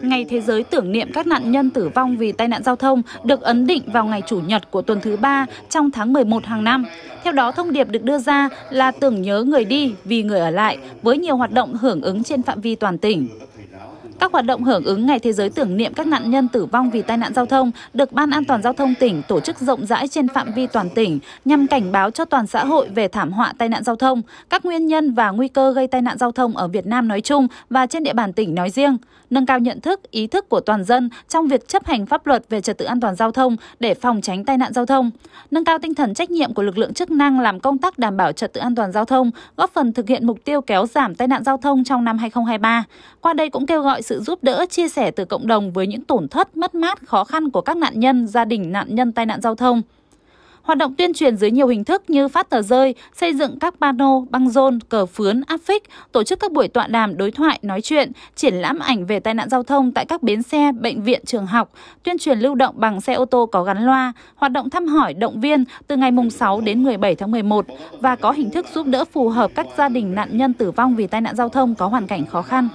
Ngày Thế giới tưởng niệm các nạn nhân tử vong vì tai nạn giao thông được ấn định vào ngày Chủ nhật của tuần thứ ba trong tháng 11 hàng năm. Theo đó, thông điệp được đưa ra là tưởng nhớ người đi vì người ở lại với nhiều hoạt động hưởng ứng trên phạm vi toàn tỉnh. Các hoạt động hưởng ứng Ngày Thế giới tưởng niệm các nạn nhân tử vong vì tai nạn giao thông được Ban An toàn giao thông tỉnh tổ chức rộng rãi trên phạm vi toàn tỉnh nhằm cảnh báo cho toàn xã hội về thảm họa tai nạn giao thông, các nguyên nhân và nguy cơ gây tai nạn giao thông ở Việt Nam nói chung và trên địa bàn tỉnh nói riêng, nâng cao nhận thức, ý thức của toàn dân trong việc chấp hành pháp luật về trật tự an toàn giao thông để phòng tránh tai nạn giao thông, nâng cao tinh thần trách nhiệm của lực lượng chức năng làm công tác đảm bảo trật tự an toàn giao thông, góp phần thực hiện mục tiêu kéo giảm tai nạn giao thông trong năm 2023. Qua đây cũng kêu gọi sự sự giúp đỡ, chia sẻ từ cộng đồng với những tổn thất, mất mát, khó khăn của các nạn nhân, gia đình nạn nhân tai nạn giao thông. Hoạt động tuyên truyền dưới nhiều hình thức như phát tờ rơi, xây dựng các pano, băng rôn, cờ phướn, áp phích, tổ chức các buổi tọa đàm, đối thoại, nói chuyện, triển lãm ảnh về tai nạn giao thông tại các bến xe, bệnh viện, trường học, tuyên truyền lưu động bằng xe ô tô có gắn loa, hoạt động thăm hỏi, động viên từ ngày mùng 6 đến 17 tháng 11 và có hình thức giúp đỡ phù hợp các gia đình nạn nhân tử vong vì tai nạn giao thông có hoàn cảnh khó khăn.